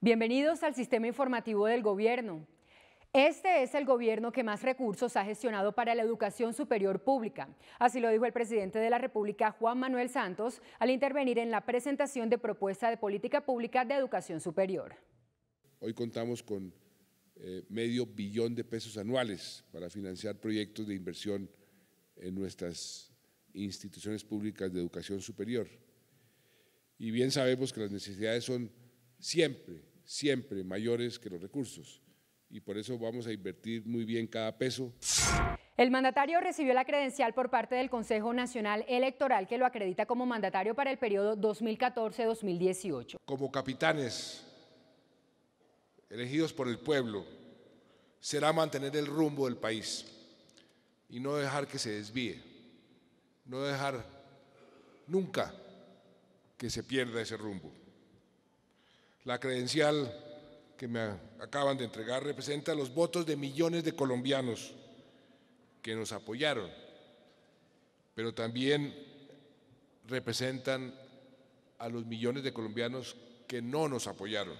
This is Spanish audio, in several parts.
Bienvenidos al sistema informativo del gobierno. Este es el gobierno que más recursos ha gestionado para la educación superior pública. Así lo dijo el presidente de la República, Juan Manuel Santos, al intervenir en la presentación de propuesta de política pública de educación superior. Hoy contamos con eh, medio billón de pesos anuales para financiar proyectos de inversión en nuestras instituciones públicas de educación superior. Y bien sabemos que las necesidades son siempre, siempre mayores que los recursos. Y por eso vamos a invertir muy bien cada peso. El mandatario recibió la credencial por parte del Consejo Nacional Electoral que lo acredita como mandatario para el periodo 2014-2018. Como capitanes elegidos por el pueblo, será mantener el rumbo del país y no dejar que se desvíe no dejar nunca que se pierda ese rumbo. La credencial que me acaban de entregar representa los votos de millones de colombianos que nos apoyaron, pero también representan a los millones de colombianos que no nos apoyaron.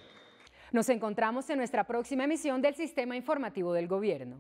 Nos encontramos en nuestra próxima emisión del Sistema Informativo del Gobierno.